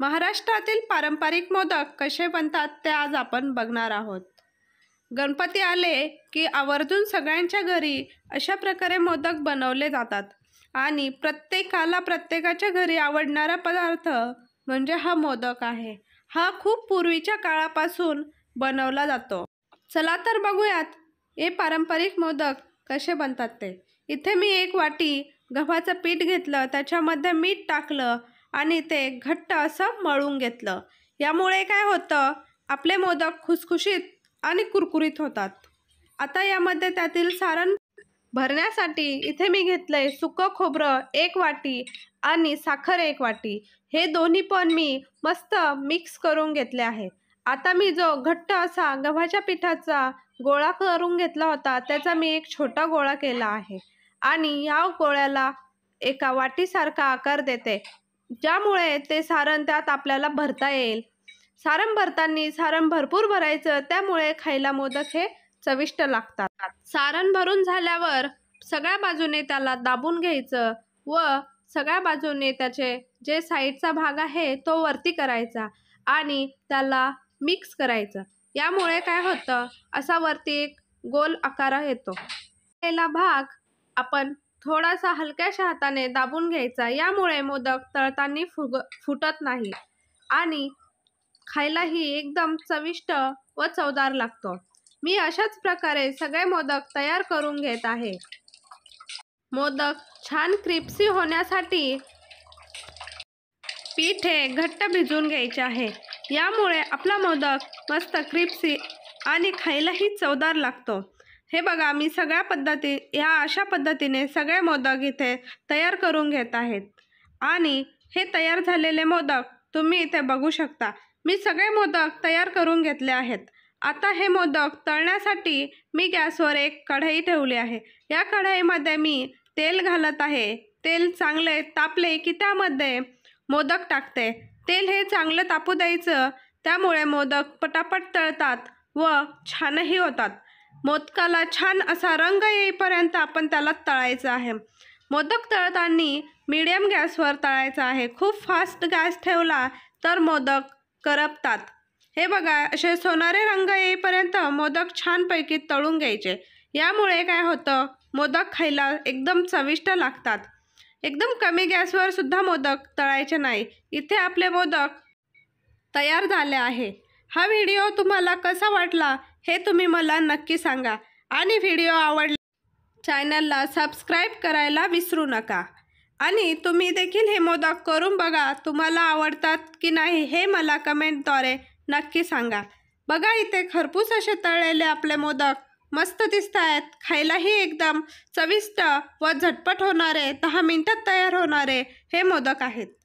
महाराष्ट्रातील पारंपरिक मोदक कसे बनतात ते आज आपण बघणार आहोत गणपती आले की आवर्जून सगळ्यांच्या घरी अशा प्रकारे मोदक बनवले जातात आणि प्रत्येकाला प्रत्येकाच्या घरी आवडणारा पदार्थ म्हणजे हा मोदक आहे हा खूप पूर्वीच्या काळापासून बनवला जातो चला तर बघूयात हे पारंपरिक मोदक कसे बनतात ते इथे मी एक वाटी गव्हाचं पीठ घेतलं त्याच्यामध्ये मीठ टाकलं आणि ते घट्ट असं मळून घेतलं यामुळे काय होतं आपले मोदक खुसखुशीत आणि कुरकुरीत होतात आता यामध्ये त्यातील सारण भरण्यासाठी इथे मी घेतले सुकं खोबरं एक वाटी आणि साखर एक वाटी हे दोन्ही पण मी मस्त मिक्स करून घेतले आहे आता मी जो घट्ट असा गव्हाच्या पिठाचा गोळा करून घेतला होता त्याचा मी एक छोटा गोळा केला आहे आणि या गोळ्याला एका वाटीसारखा आकार देते ज्यामुळे ते सारण त्यात आपल्याला भरता येईल सारण भरताना सारण भरपूर भरायचं त्यामुळे खायला मोदक हे चविष्ट लागतात सारण भरून झाल्यावर सगळ्या बाजूने त्याला दाबून घ्यायचं व सगळ्या बाजूने त्याचे जे साईडचा भाग आहे तो वरती करायचा आणि त्याला मिक्स करायचं यामुळे काय होतं असा वरती एक गोल आकार येतो भाग आपण थोडासा हलक्याशा हाताने दाबून घ्यायचा यामुळे मोदक तळताना फुग फुटत नाही आणि खायलाही एकदम चविष्ट व चवदार लागतो मी अशाच प्रकारे सगळे मोदक तयार करून घेत आहे मोदक छान क्रिप्सी होण्यासाठी पीठ हे घट्ट भिजून घ्यायचे आहे यामुळे आपला मोदक मस्त क्रिप्सी आणि खायलाही चवदार लागतो हे बघा मी सगळ्या पद्धती या अशा पद्धतीने सगळे मोदक इथे तयार करून घेत आहेत आणि हे तयार झालेले मोदक तुम्ही इथे बघू शकता मी सगळे मोदक तयार करून घेतले आहेत आता हे मोदक तळण्यासाठी मी गॅसवर एक कढई ठेवली आहे या कढईमध्ये मी तेल घालत आहे तेल चांगले तापले की त्यामध्ये मोदक टाकते तेल हे चांगलं तापू द्यायचं त्यामुळे मोदक पटापट तळतात व छानही होतात मोदकाला छान असा रंग येईपर्यंत आपण त्याला तळायचं आहे मोदक तळताना मीडियम गॅसवर तळायचं आहे खूप फास्ट गॅस ठेवला तर मोदक करपतात हे बघा असे सोनारे रंग येईपर्यंत मोदक छानपैकी तळून घ्यायचे यामुळे काय होतं मोदक खायला एकदम चविष्ट लागतात एकदम कमी गॅसवर सुद्धा मोदक तळायचे नाही इथे आपले मोदक तयार झाले आहे हा व्हिडिओ तुम्हाला कसा वाटला हे तुम्ही मला नक्की सांगा आणि व्हिडिओ आवडला चॅनलला सबस्क्राईब करायला विसरू नका आणि तुम्ही देखील हे मोदक करून बघा तुम्हाला आवडतात की नाही हे मला कमेंटद्वारे नक्की सांगा बघा इथे खरपूस असे तळलेले आपले मोदक मस्त दिसत आहेत खायलाही एकदम चविष्ट व झटपट होणारे दहा मिनटात तयार होणारे हे मोदक आहेत